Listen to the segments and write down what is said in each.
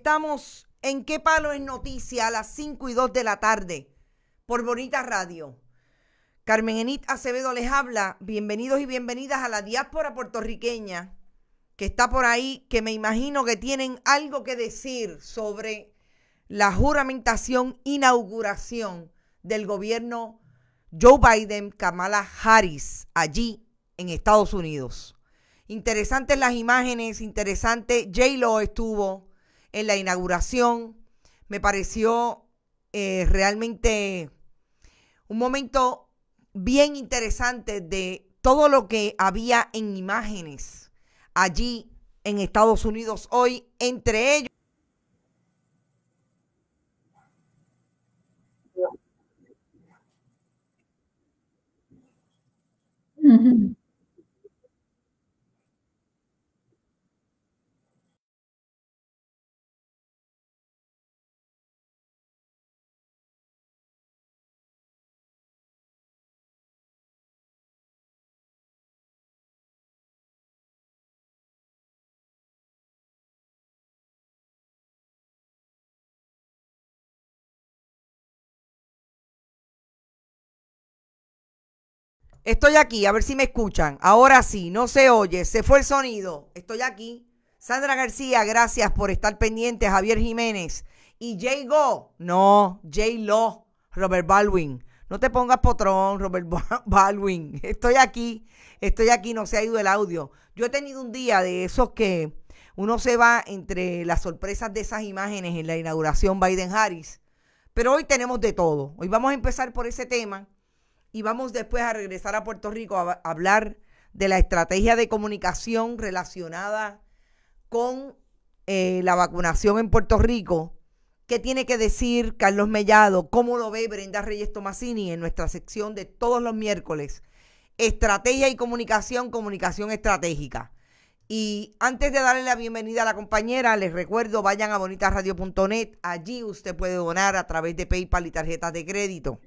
Estamos en qué palo es noticia a las 5 y 2 de la tarde por Bonita Radio. Carmen Enit Acevedo les habla. Bienvenidos y bienvenidas a la diáspora puertorriqueña que está por ahí, que me imagino que tienen algo que decir sobre la juramentación, inauguración del gobierno Joe Biden, Kamala Harris, allí en Estados Unidos. Interesantes las imágenes, interesante. J-Lo estuvo, en la inauguración. Me pareció eh, realmente un momento bien interesante de todo lo que había en imágenes allí en Estados Unidos hoy, entre ellos. Estoy aquí, a ver si me escuchan. Ahora sí, no se oye, se fue el sonido. Estoy aquí. Sandra García, gracias por estar pendiente. Javier Jiménez. Y J. Go. No, J. Lo. Robert Baldwin. No te pongas potrón, Robert Baldwin. Estoy aquí, estoy aquí, no se ha ido el audio. Yo he tenido un día de esos que uno se va entre las sorpresas de esas imágenes en la inauguración Biden-Harris. Pero hoy tenemos de todo. Hoy vamos a empezar por ese tema y vamos después a regresar a Puerto Rico a, hablar de la estrategia de comunicación relacionada con eh, la vacunación en Puerto Rico. ¿Qué tiene que decir Carlos Mellado? ¿Cómo lo ve Brenda Reyes Tomasini en nuestra sección de todos los miércoles? Estrategia y comunicación, comunicación estratégica. Y antes de darle la bienvenida a la compañera, les recuerdo, vayan a bonitasradio.net. Allí usted puede donar a través de PayPal y tarjetas de crédito.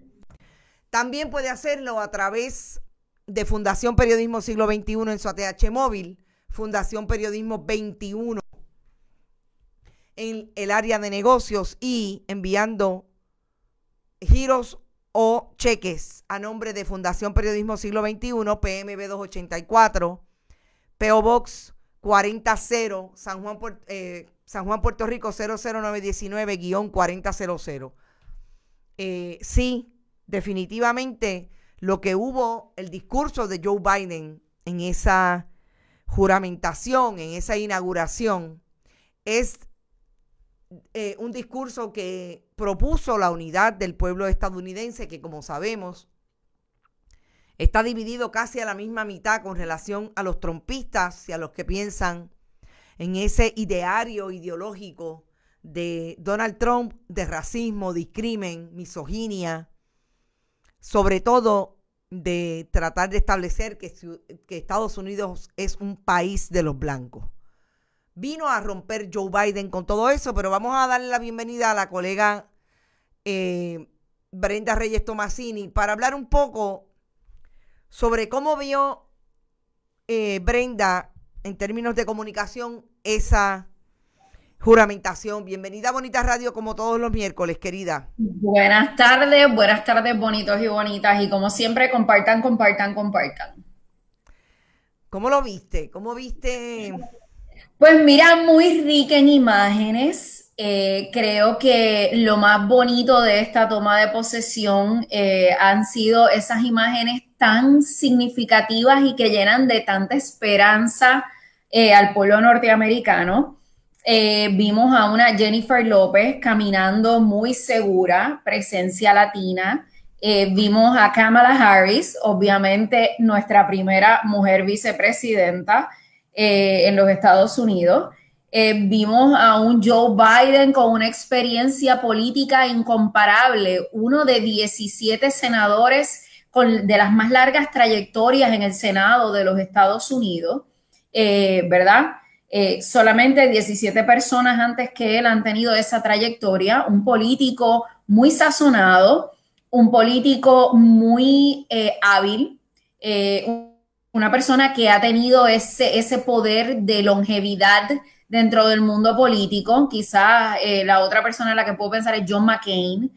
También puede hacerlo a través de Fundación Periodismo Siglo XXI en su ATH móvil, Fundación Periodismo XXI en el área de negocios y enviando giros o cheques a nombre de Fundación Periodismo Siglo XXI, PMB 284, PO Box 400, eh, San Juan, Puerto Rico 00919-4000. Eh, sí, definitivamente lo que hubo, el discurso de Joe Biden en esa juramentación, en esa inauguración, es eh, un discurso que propuso la unidad del pueblo estadounidense, que como sabemos, está dividido casi a la misma mitad con relación a los trompistas y a los que piensan en ese ideario ideológico de Donald Trump de racismo, discrimen, misoginia, sobre todo de tratar de establecer que, Estados Unidos es un país de los blancos. Vino a romper Joe Biden con todo eso, pero vamos a darle la bienvenida a la colega eh, Brenda Reyes Tomasini para hablar un poco sobre cómo vio eh, Brenda en términos de comunicación esa Juramentación, bienvenida a Bonita Radio como todos los miércoles, querida. Buenas tardes, buenas tardes bonitos y bonitas y como siempre compartan, compartan, compartan. ¿Cómo lo viste? ¿Cómo viste? Pues mira, muy rica en imágenes. Eh, creo que lo más bonito de esta toma de posesión eh, han sido esas imágenes tan significativas y que llenan de tanta esperanza eh, al pueblo norteamericano. Eh, vimos a una Jennifer López caminando muy segura, presencia latina. Eh, vimos a Kamala Harris, obviamente nuestra primera mujer vicepresidenta eh, en los Estados Unidos. vimos a un Joe Biden con una experiencia política incomparable, uno de 17 senadores con, de las más largas trayectorias en el Senado de los Estados Unidos, ¿verdad? Eh, solamente 17 personas antes que él han tenido esa trayectoria, un político muy sazonado, un político muy eh, hábil, eh, una persona que ha tenido ese, ese poder de longevidad dentro del mundo político. Quizás la otra persona en la que puedo pensar es John McCain.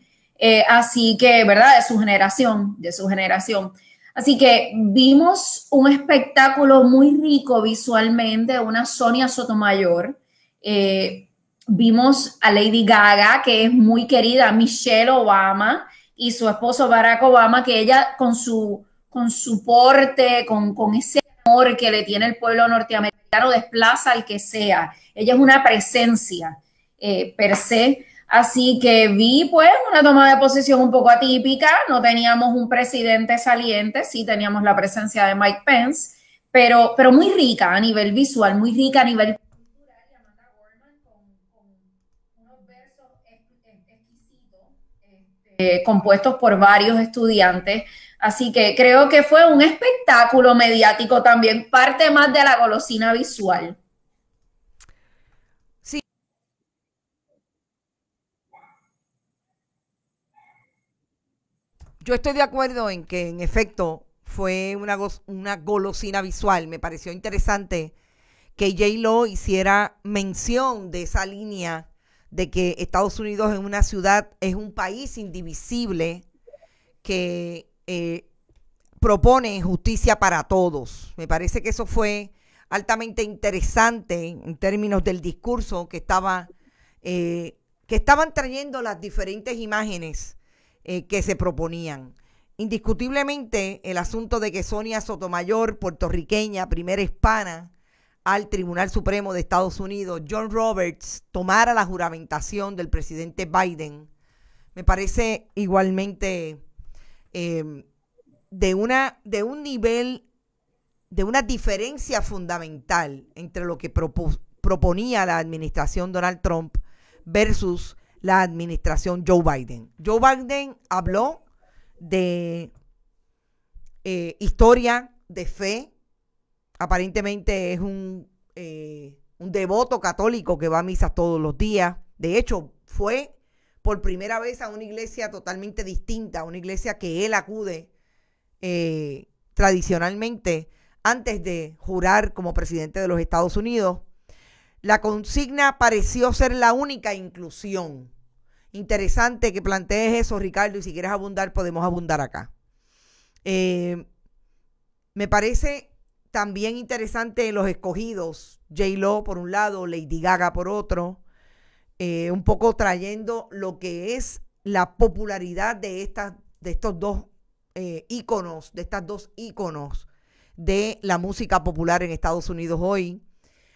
así que, ¿verdad? De su generación, de su generación. Así que vimos un espectáculo muy rico visualmente, una Sonia Sotomayor. Eh, vimos a Lady Gaga, que es muy querida, Michelle Obama, y su esposo Barack Obama, que ella con su, con su porte, con, ese amor que le tiene el pueblo norteamericano, desplaza al que sea. Ella es una presencia eh, per se. Así que vi pues una toma de posición un poco atípica, no teníamos un presidente saliente, sí teníamos la presencia de Mike Pence, pero, muy rica a nivel visual, muy rica a nivel compuestos por varios estudiantes. Así que creo que fue un espectáculo mediático también, parte más de la golosina visual. Yo estoy de acuerdo en que en efecto fue una, una golosina visual. Me pareció interesante que J. Lo hiciera mención de esa línea de que Estados Unidos es una ciudad, es un país indivisible que eh, propone justicia para todos. Me parece que eso fue altamente interesante en términos del discurso que estaba eh, que estaban trayendo las diferentes imágenes eh, que se proponían. Indiscutiblemente, el asunto de que Sonia Sotomayor, puertorriqueña, primera hispana, al Tribunal Supremo de Estados Unidos, John Roberts, tomara la juramentación del presidente Biden, me parece igualmente em, de, una, de un nivel, de una diferencia fundamental entre lo que proponía la administración Donald Trump versus la administración Joe Biden. Joe Biden habló de eh, historia, de fe. Aparentemente es un, eh, un devoto católico que va a misas todos los días. De hecho, fue por primera vez a una iglesia totalmente distinta, a una iglesia que él acude eh, tradicionalmente antes de jurar como presidente de los Estados Unidos. La consigna pareció ser la única inclusión interesante que plantees eso, Ricardo, y si quieres abundar, podemos abundar acá. Eh, me parece también interesante los escogidos, J. Lo por un lado, Lady Gaga por otro, eh, un poco trayendo lo que es la popularidad de, de estos dos iconos eh, íconos, de estas dos íconos de la música popular en Estados Unidos hoy.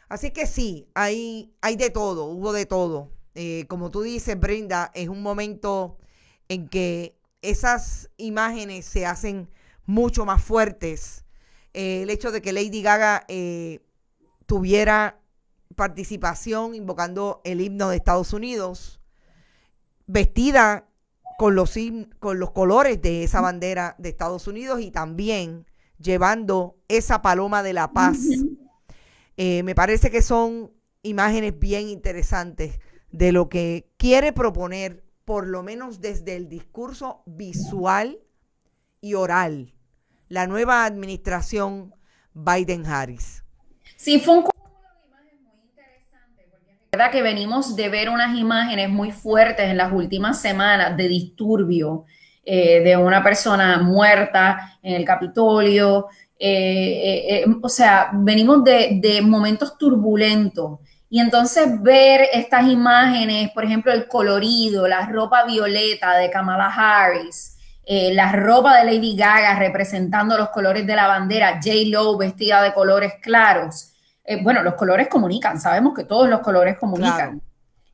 Así que sí, hay, hay de todo, hubo de todo. Eh, como tú dices, Brenda, es un momento en que esas imágenes se hacen mucho más fuertes. Eh, el hecho de que Lady Gaga eh, tuviera participación invocando el himno de Estados Unidos, vestida con los, colores de esa bandera de Estados Unidos y también llevando esa paloma de la paz. me parece que son imágenes bien interesantes de lo que quiere proponer, por lo menos desde el discurso visual y oral, la nueva administración Biden-Harris. Sí, fue un verdad que venimos de ver unas imágenes muy fuertes en las últimas semanas de disturbio eh, de una persona muerta en el Capitolio. Eh, eh, o sea, venimos de, de momentos turbulentos y entonces ver estas imágenes, por ejemplo, el colorido, la ropa violeta de Kamala Harris, eh, la ropa de Lady Gaga representando los colores de la bandera, J. Lo vestida de colores claros. Eh, bueno, los colores comunican, sabemos que todos los colores comunican.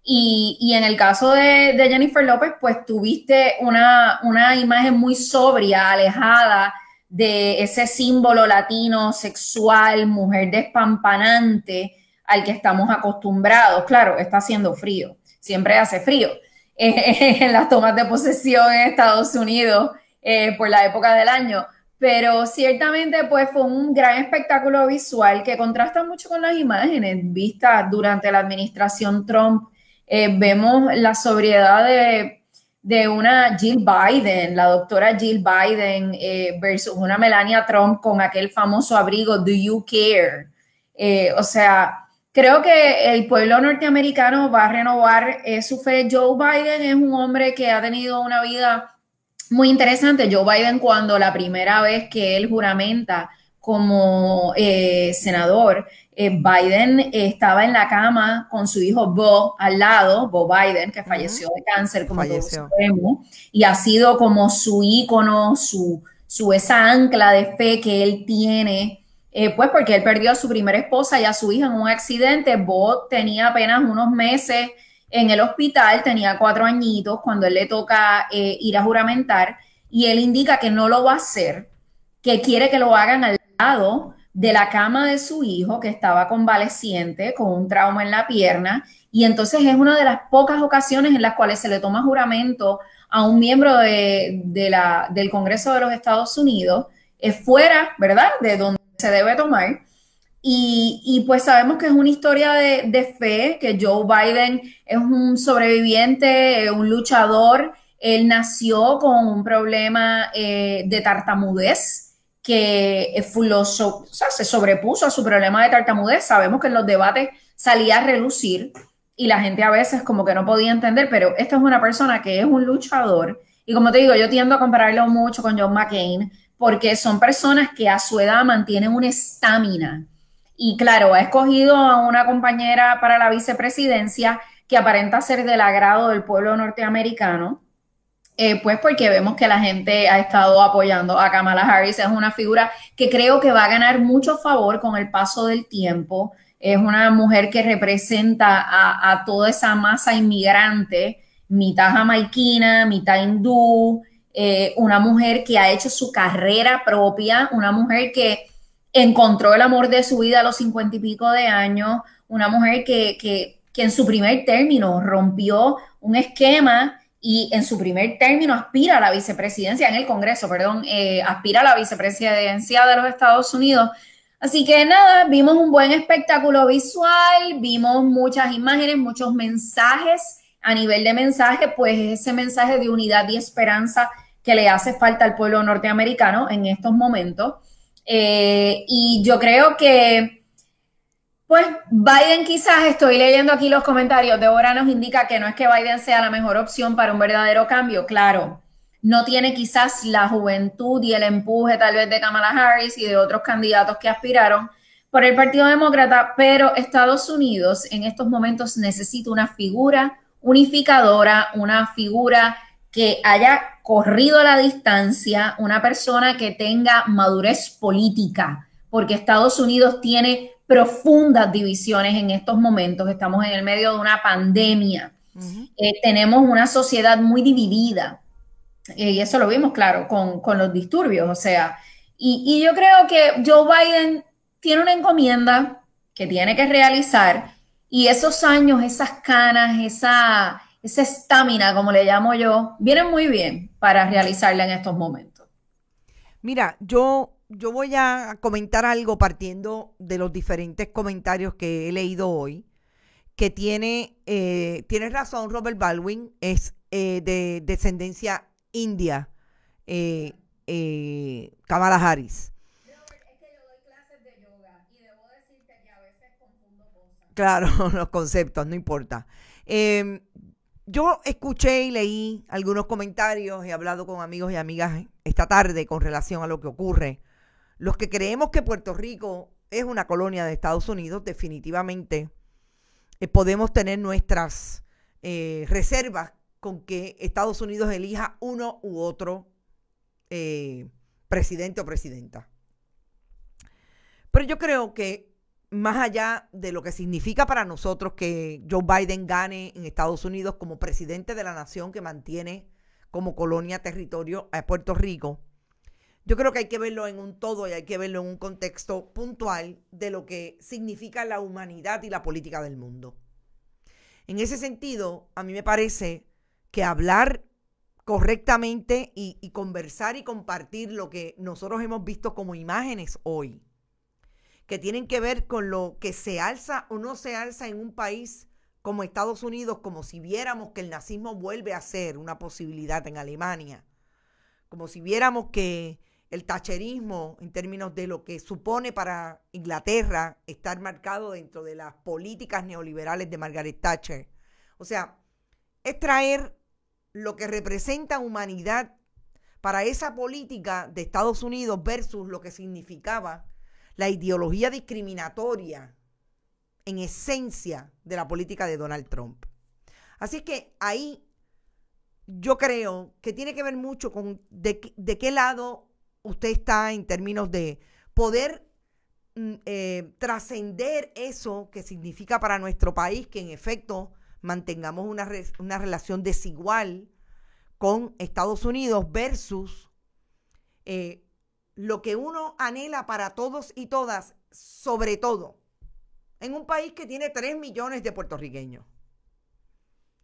Y, en el caso de, Jennifer López, pues tuviste una, una imagen muy sobria, alejada de ese símbolo latino, sexual, mujer despampanante, al que estamos acostumbrados. Claro, está haciendo frío, siempre hace frío. en las tomas de posesión en Estados Unidos eh, por la época del año. Pero ciertamente pues, fue un gran espectáculo visual que contrasta mucho con las imágenes vistas durante la administración Trump. Eh, vemos la sobriedad de, de, una Jill Biden, la doctora Jill Biden eh, versus una Melania Trump con aquel famoso abrigo Do You Care. o sea, Creo que el pueblo norteamericano va a renovar su fe. Joe Biden es un hombre que ha tenido una vida muy interesante. Joe Biden cuando la primera vez que él juramenta como eh, senador, eh, Biden estaba en la cama con su hijo Bo al lado, Bo Biden, que falleció de cáncer, como todos sabemos, y ha sido como su ícono, su, su, esa ancla de fe que él tiene eh, pues porque él perdió a su primera esposa y a su hija en un accidente. Bob tenía apenas unos meses en el hospital, tenía cuatro añitos cuando él le toca eh, ir a juramentar y él indica que no lo va a hacer, que quiere que lo hagan al lado de la cama de su hijo que estaba convaleciente con un trauma en la pierna y entonces es una de las pocas ocasiones en las cuales se le toma juramento a un miembro de, del Congreso de los Estados Unidos, eh, fuera, ¿verdad?, de donde se debe tomar. Y, y, pues sabemos que es una historia de, fe, que Joe Biden es un sobreviviente, eh, un luchador. Él nació con un problema eh, de tartamudez que se sobrepuso a su problema de tartamudez. Sabemos que en los debates salía a relucir y la gente a veces como que no podía entender, pero esta es una persona que es un luchador. Y como te digo, yo tiendo a compararlo mucho con John McCain, porque son personas que a su edad mantienen una estamina. Y claro, ha escogido a una compañera para la vicepresidencia que aparenta ser del agrado del pueblo norteamericano, eh, pues porque vemos que la gente ha estado apoyando a Kamala Harris. Es una figura que creo que va a ganar mucho favor con el paso del tiempo. Es una mujer que representa a, a toda esa masa inmigrante, mitad jamaiquina, mitad hindú, eh, una mujer que ha hecho su carrera propia, una mujer que encontró el amor de su vida a los cincuenta y pico de años, una mujer que, en su primer término rompió un esquema y en su primer término aspira a la vicepresidencia, en el Congreso, perdón, eh, aspira a la vicepresidencia de los Estados Unidos. Así que nada, vimos un buen espectáculo visual, vimos muchas imágenes, muchos mensajes. A nivel de mensaje, pues ese mensaje de unidad y esperanza que le hace falta al pueblo norteamericano en estos momentos. Eh, y yo creo que, pues, Biden quizás, estoy leyendo aquí los comentarios, ahora nos indica que no es que Biden sea la mejor opción para un verdadero cambio, claro. No tiene quizás la juventud y el empuje tal vez de Kamala Harris y de otros candidatos que aspiraron por el Partido Demócrata, pero Estados Unidos en estos momentos necesita una figura unificadora, una figura que haya corrido a la distancia, una persona que tenga madurez política, porque Estados Unidos tiene profundas divisiones en estos momentos, estamos en el medio de una pandemia, eh, tenemos una sociedad muy dividida, eh, y eso lo vimos claro con, los disturbios, o sea, y, y yo creo que Joe Biden tiene una encomienda que tiene que realizar, y esos años, esas canas, esa esa estamina, como le llamo yo, viene muy bien para realizarla en estos momentos. Mira, yo, yo voy a comentar algo partiendo de los diferentes comentarios que he leído hoy, que tiene, eh, tienes razón, Robert Baldwin es eh, de descendencia india, eh, Kamala Harris. Claro, los conceptos, no importa. Em, yo escuché y leí algunos comentarios, he hablado con amigos y amigas esta tarde con relación a lo que ocurre. Los que creemos que Puerto Rico es una colonia de Estados Unidos, definitivamente eh, podemos tener nuestras eh, reservas con que Estados Unidos elija uno u otro eh, presidente o presidenta. Pero yo creo que más allá de lo que significa para nosotros que Joe Biden gane en Estados Unidos como presidente de la nación que mantiene como colonia territorio a Puerto Rico, yo creo que hay que verlo en un todo y hay que verlo en un contexto puntual de lo que significa la humanidad y la política del mundo. En ese sentido, a mí me parece que hablar correctamente y, conversar y compartir lo que nosotros hemos visto como imágenes hoy que tienen que ver con lo que se alza o no se alza en un país como Estados Unidos, como si viéramos que el nazismo vuelve a ser una posibilidad en Alemania, como si viéramos que el tacherismo en términos de lo que supone para Inglaterra estar marcado dentro de las políticas neoliberales de Margaret Thatcher. O sea, es traer lo que representa humanidad para esa política de Estados Unidos versus lo que significaba la ideología discriminatoria en esencia de la política de Donald Trump. Así es que ahí yo creo que tiene que ver mucho con de, qué lado usted está en términos de poder mm, eh, trascender eso que significa para nuestro país que en efecto mantengamos una, una relación desigual con Estados Unidos versus eh, lo que uno anhela para todos y todas, sobre todo, en un país que tiene 3 millones de puertorriqueños,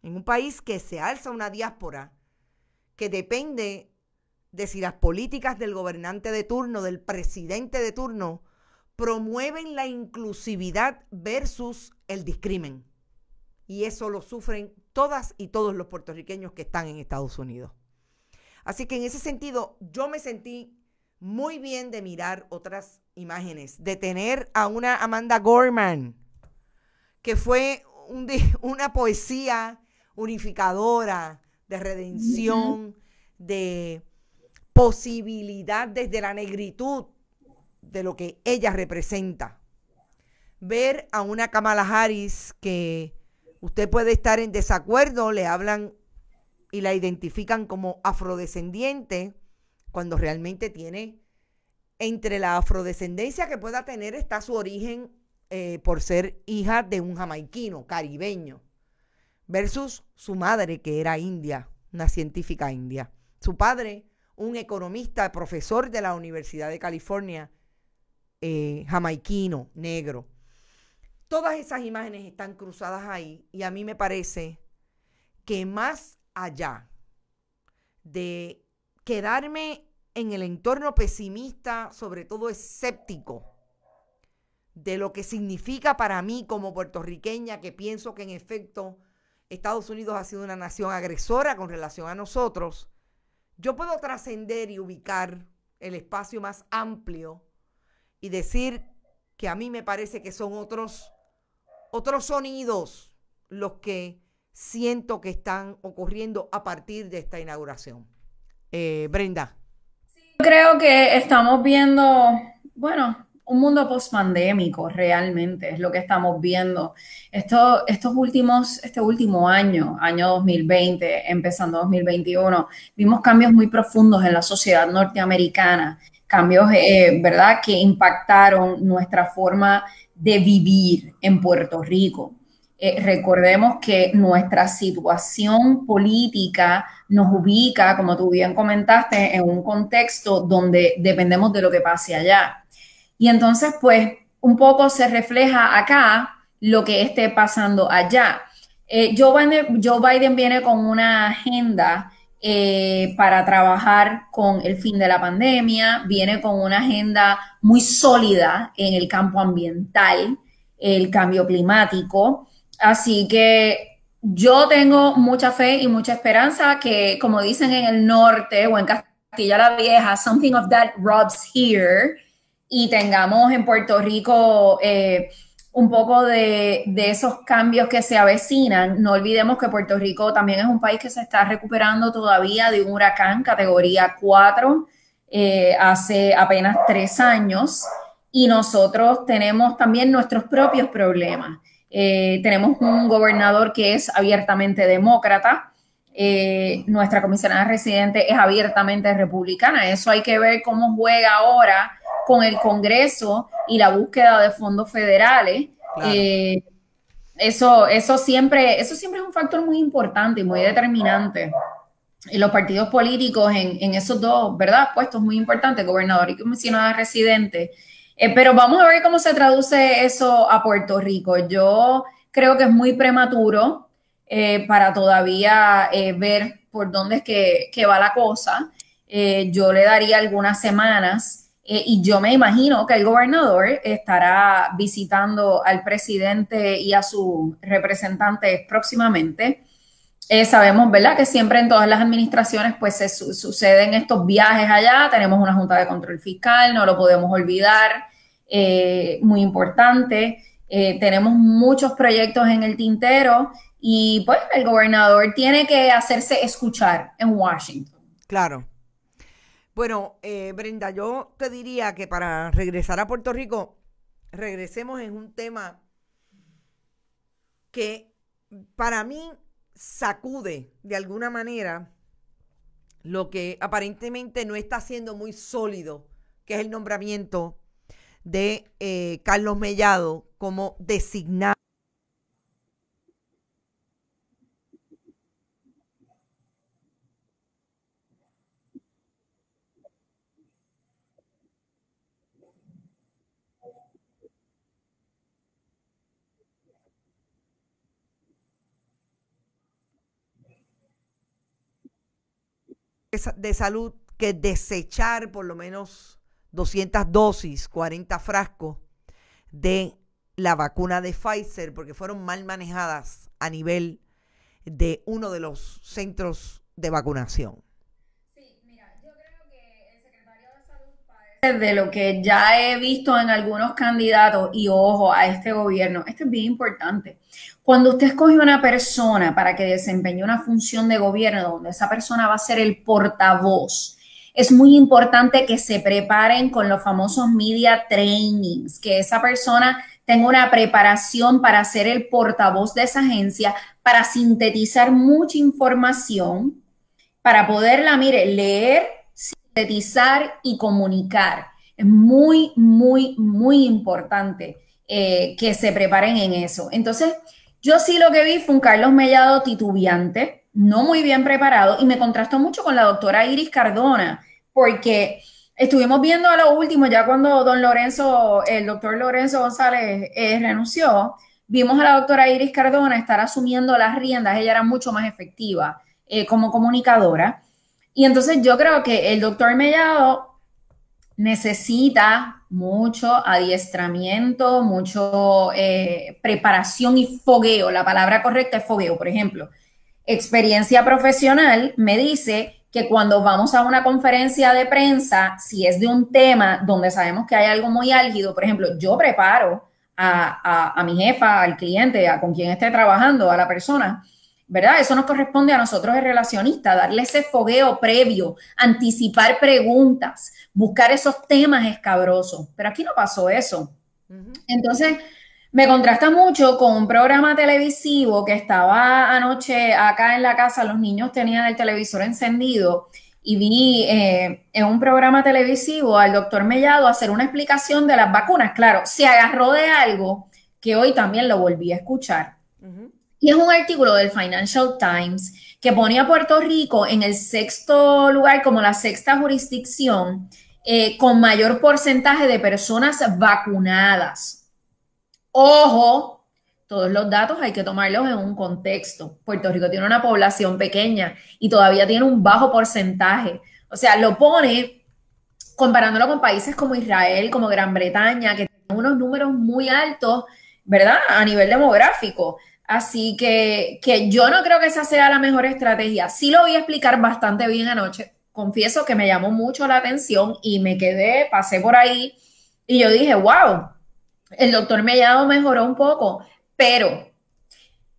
en un país que se alza una diáspora que depende de si las políticas del gobernante de turno, del presidente de turno, promueven la inclusividad versus el discrimen. Y eso lo sufren todas y todos los puertorriqueños que están en Estados Unidos. Así que en ese sentido, yo me sentí muy bien de mirar otras imágenes, de tener a una Amanda Gorman, que fue una poesía unificadora, de redención, de posibilidad desde la negritud de lo que ella representa. Ver a una Kamala Harris que usted puede estar en desacuerdo, le hablan y la identifican como afrodescendiente, cuando realmente tiene entre la afrodescendencia que pueda tener está su origen eh, por ser hija de un jamaiquino, caribeño, versus su madre que era india, una científica india. Su padre, un economista, profesor de la Universidad de California, eh, jamaiquino, negro. Todas esas imágenes están cruzadas ahí y a mí me parece que más allá de quedarme en el entorno pesimista, sobre todo escéptico, de lo que significa para mí como puertorriqueña, que pienso que en efecto Estados Unidos ha sido una nación agresora con relación a nosotros, yo puedo trascender y ubicar el espacio más amplio y decir que a mí me parece que son otros, otros sonidos los que siento que están ocurriendo a partir de esta inauguración eh, Brenda. creo que estamos viendo, bueno, un mundo post-pandémico realmente es lo que estamos viendo. Esto, estos últimos, este último año, año 2020, empezando 2021, vimos cambios muy profundos en la sociedad norteamericana, cambios, eh, ¿verdad?, que impactaron nuestra forma de vivir en Puerto Rico. Eh, recordemos que nuestra situación política nos ubica, como tú bien comentaste, en un contexto donde dependemos de lo que pase allá. Y entonces, pues, un poco se refleja acá lo que esté pasando allá. Eh, Joe, Biden, viene con una agenda eh, para trabajar con el fin de la pandemia, viene con una agenda muy sólida en el campo ambiental, el cambio climático. Así que yo tengo mucha fe y mucha esperanza que, como dicen en el norte o en Castilla la Vieja, something of that robs here y tengamos en Puerto Rico eh, un poco de, esos cambios que se avecinan. No olvidemos que Puerto Rico también es un país que se está recuperando todavía de un huracán categoría 4 eh, hace apenas tres años y nosotros tenemos también nuestros propios problemas. Eh, tenemos un gobernador que es abiertamente demócrata. Eh, nuestra comisionada residente es abiertamente republicana. Eso hay que ver cómo juega ahora con el Congreso y la búsqueda de fondos federales. Eh, eso, eso, siempre, eso siempre es un factor muy importante y muy determinante. Y los partidos políticos en, esos dos, ¿verdad? Puestos muy importantes, gobernador y comisionada residente. Eh, pero vamos a ver cómo se traduce eso a Puerto Rico. Yo creo que es muy prematuro eh, para todavía eh, ver por dónde es que, va la cosa. yo le daría algunas semanas y yo me imagino que el gobernador estará visitando al presidente y a sus representantes próximamente. sabemos, ¿verdad? Que siempre en todas las administraciones pues se suceden estos viajes allá, tenemos una junta de control fiscal, no lo podemos olvidar, eh, muy importante. Eh, tenemos muchos proyectos en el tintero y pues el gobernador tiene que hacerse escuchar en Washington. Claro. Bueno, eh, Brenda, yo te diría que para regresar a Puerto Rico, regresemos en un tema que para mí sacude de alguna manera lo que aparentemente no está siendo muy sólido, que es el nombramiento de eh, Carlos Mellado como designado. de salud que desechar por lo menos 200 dosis, 40 frascos de la vacuna de Pfizer porque fueron mal manejadas a nivel de uno de los centros de vacunación. Sí, mira, yo creo que el secretario de Salud de lo que ya he visto en algunos candidatos y ojo a este gobierno, esto es bien importante. Cuando usted escoge una persona para que desempeñe una función de gobierno donde esa persona va a ser el portavoz, es muy importante que se preparen con los famosos media trainings, que esa persona tenga una preparación para ser el portavoz de esa agencia, para sintetizar mucha información, para poderla, mire, leer, sintetizar y comunicar. Es muy, muy, muy importante eh, que se preparen en eso. Entonces, yo sí lo que vi fue un Carlos Mellado titubeante, no muy bien preparado y me contrastó mucho con la doctora Iris Cardona, porque estuvimos viendo a lo último, ya cuando don Lorenzo, el doctor Lorenzo González eh, renunció, vimos a la doctora Iris Cardona estar asumiendo las riendas, ella era mucho más efectiva eh, como comunicadora. Y entonces yo creo que el doctor Mellado necesita mucho adiestramiento, mucho eh, preparación y fogueo. La palabra correcta es fogueo, por ejemplo experiencia profesional me dice que cuando vamos a una conferencia de prensa, si es de un tema donde sabemos que hay algo muy álgido, por ejemplo, yo preparo a, mi jefa, al cliente, a con quien esté trabajando, a la persona, ¿verdad? Eso nos corresponde a nosotros, el relacionista, darle ese fogueo previo, anticipar preguntas, buscar esos temas escabrosos. Pero aquí no pasó eso. Entonces, me contrasta mucho con un programa televisivo que estaba anoche acá en la casa, los niños tenían el televisor encendido y vi eh, en un programa televisivo al doctor Mellado hacer una explicación de las vacunas. Claro, se agarró de algo que hoy también lo volví a escuchar. Y es un artículo del Financial Times que ponía a Puerto Rico en el sexto lugar como la sexta jurisdicción eh, con mayor porcentaje de personas vacunadas. Ojo, todos los datos hay que tomarlos en un contexto. Puerto Rico tiene una población pequeña y todavía tiene un bajo porcentaje. O sea, lo pone comparándolo con países como Israel, como Gran Bretaña, que tienen unos números muy altos, ¿verdad? A nivel demográfico. Así que, yo no creo que esa sea la mejor estrategia. Sí lo voy a explicar bastante bien anoche. Confieso que me llamó mucho la atención y me quedé, pasé por ahí y yo dije, wow, el doctor Mellado mejoró un poco, pero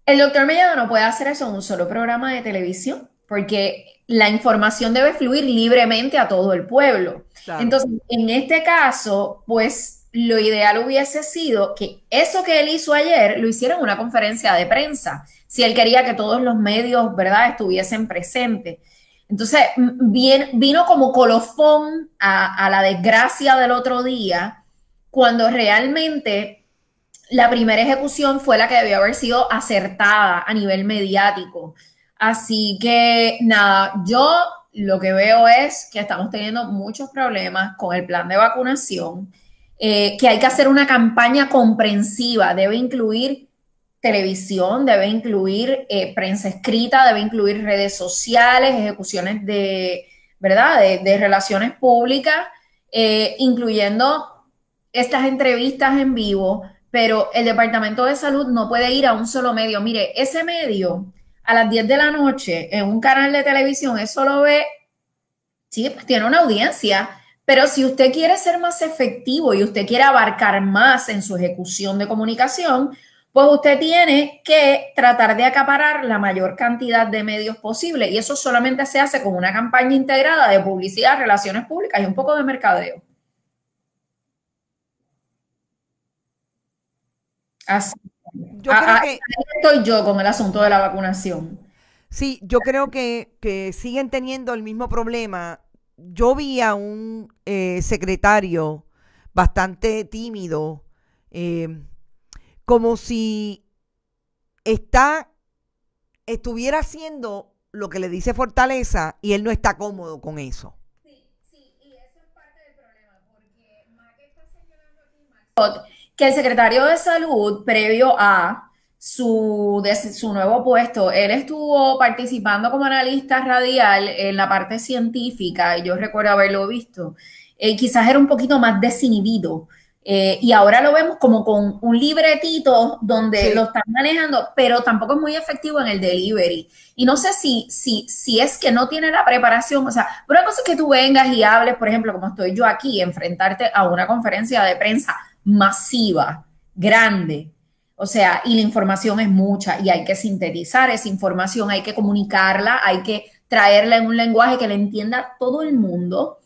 el doctor Mellado no puede hacer eso en un solo programa de televisión, porque la información debe fluir libremente a todo el pueblo. Entonces, en este caso, pues lo ideal hubiese sido que eso que él hizo ayer lo hiciera en una conferencia de prensa, si él quería que todos los medios, ¿verdad?, estuviesen presentes. Entonces, bien, vino como colofón a la desgracia del otro día cuando realmente la primera ejecución fue la que debió haber sido acertada a nivel mediático. Así que nada, yo lo que veo es que estamos teniendo muchos problemas con el plan de vacunación, eh, que hay que hacer una campaña comprensiva, debe incluir televisión, debe incluir eh, prensa escrita, debe incluir redes sociales, ejecuciones de, ¿verdad? De, relaciones públicas, eh, incluyendo estas entrevistas en vivo, pero el Departamento de Salud no puede ir a un solo medio. Mire, ese medio a las 10 de la noche en un canal de televisión, eso lo ve, sí, pues tiene una audiencia, pero si usted quiere ser más efectivo y usted quiere abarcar más en su ejecución de comunicación, pues usted tiene que tratar de acaparar la mayor cantidad de medios posible y eso solamente se hace con una campaña integrada de publicidad, relaciones públicas y un poco de mercadeo. Así. estoy yo con el asunto de la vacunación. Sí, yo creo que, siguen teniendo el mismo problema. Yo vi a un eh, secretario bastante tímido, em, como si está, estuviera haciendo lo que le dice Fortaleza y él no está cómodo con eso. Sí, sí, y eso es parte del problema, porque está señalando aquí, que el secretario de salud, previo a su, su nuevo puesto, él estuvo participando como analista radial en la parte científica, y yo recuerdo haberlo visto, eh, quizás era un poquito más decidido eh, y ahora lo vemos como con un libretito donde lo están manejando, pero tampoco es muy efectivo en el delivery. Y no sé si, si, si es que no tiene la preparación. O sea, una cosa es que tú vengas y hables, por ejemplo, como estoy yo aquí, enfrentarte a una conferencia de prensa masiva, grande. O sea, y la información es mucha y hay que sintetizar esa información, hay que comunicarla, hay que traerla en un lenguaje que la entienda todo el mundo.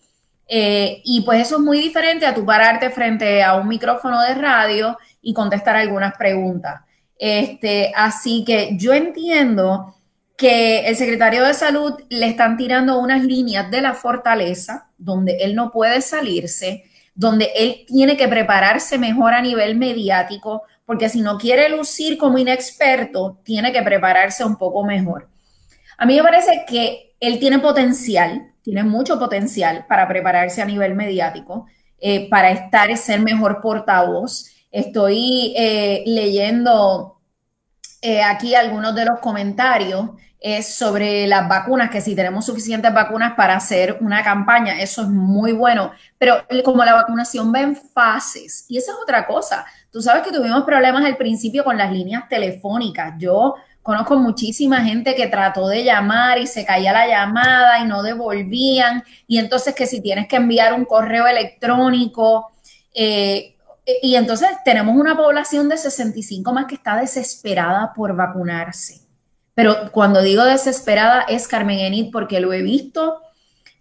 Eh, y pues eso es muy diferente a tu pararte frente a un micrófono de radio y contestar algunas preguntas. Este, así que yo entiendo que el secretario de salud le están tirando unas líneas de la fortaleza donde él no puede salirse donde él tiene que prepararse mejor a nivel mediático, porque si no quiere lucir como inexperto, tiene que prepararse un poco mejor. A mí me parece que él tiene potencial, tiene mucho potencial para prepararse a nivel mediático, eh, para estar, ser mejor portavoz. Estoy eh, leyendo eh, aquí algunos de los comentarios es sobre las vacunas, que si tenemos suficientes vacunas para hacer una campaña, eso es muy bueno, pero como la vacunación va en fases, y esa es otra cosa, tú sabes que tuvimos problemas al principio con las líneas telefónicas, yo conozco muchísima gente que trató de llamar y se caía la llamada y no devolvían, y entonces que si tienes que enviar un correo electrónico, eh, y entonces tenemos una población de 65 más que está desesperada por vacunarse pero cuando digo desesperada es Carmen Enid porque lo he visto.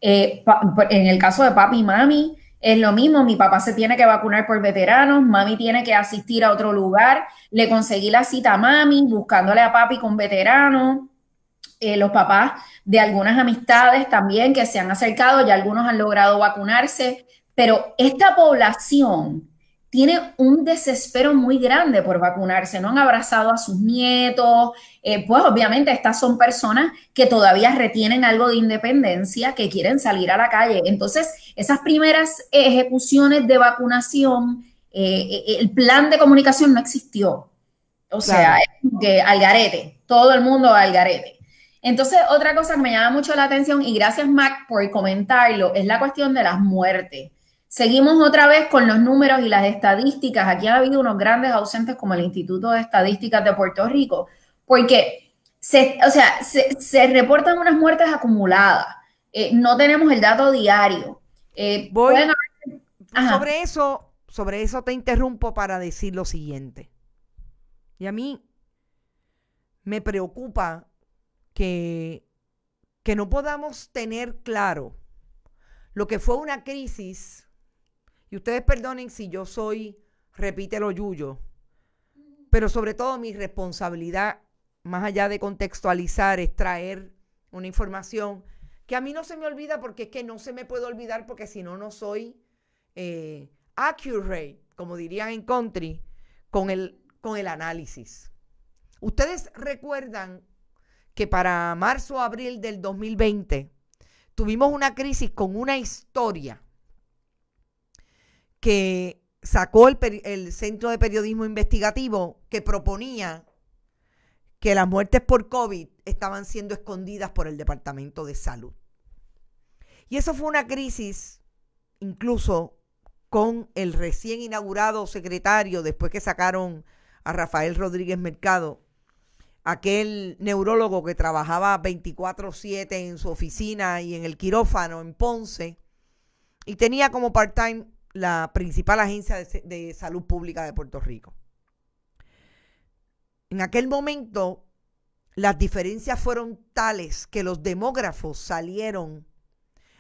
Eh, en el caso de papi y mami, es lo mismo, mi papá se tiene que vacunar por veteranos, mami tiene que asistir a otro lugar, le conseguí la cita a mami, buscándole a papi con veteranos, eh, los papás de algunas amistades también que se han acercado, ya algunos han logrado vacunarse, pero esta población tiene un desespero muy grande por vacunarse, no han abrazado a sus nietos, eh, pues obviamente estas son personas que todavía retienen algo de independencia, que quieren salir a la calle. Entonces, esas primeras ejecuciones de vacunación, eh, eh, el plan de comunicación no existió. O sea, es que al garete, todo el mundo al garete. Entonces, otra cosa que me llama mucho la atención, y gracias Mac por comentarlo, es la cuestión de las muertes. Seguimos otra vez con los números y las estadísticas. Aquí ha habido unos grandes ausentes como el Instituto de Estadísticas de Puerto Rico, porque se, se, reportan unas muertes acumuladas. Eh, no tenemos el dato diario. Eh, sobre eso, sobre eso te interrumpo para decir lo siguiente. Y a mí me preocupa que, que no podamos tener claro lo que fue una crisis y ustedes perdonen si yo soy, repite lo yuyo, pero sobre todo mi responsabilidad, más allá de contextualizar, es traer una información que a mí no se me olvida porque es que no se me puede olvidar porque si no, no soy eh, accurate, como dirían en country, con el, con el análisis. Ustedes recuerdan que para marzo o abril del 2020 tuvimos una crisis con una historia que sacó el, Centro de Periodismo Investigativo que proponía que las muertes por COVID estaban siendo escondidas por el Departamento de Salud. Y eso fue una crisis incluso con el recién inaugurado secretario, después que sacaron a Rafael Rodríguez Mercado, aquel neurólogo que trabajaba 24/7 en su oficina y en el quirófano en Ponce, y tenía como part-time la principal agencia de, salud pública de Puerto Rico. En aquel momento, las diferencias fueron tales que los demógrafos salieron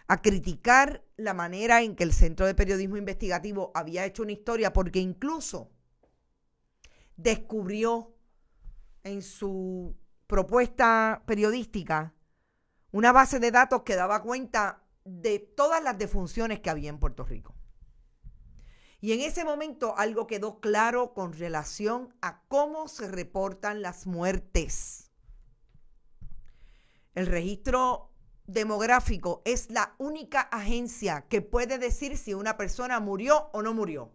a criticar la manera en que el Centro de Periodismo Investigativo había hecho una historia, porque incluso descubrió en su propuesta periodística una base de datos que daba cuenta de todas las defunciones que había en Puerto Rico. Y en ese momento algo quedó claro con relación a cómo se reportan las muertes. El registro demográfico es la única agencia que puede decir si una persona murió o no murió.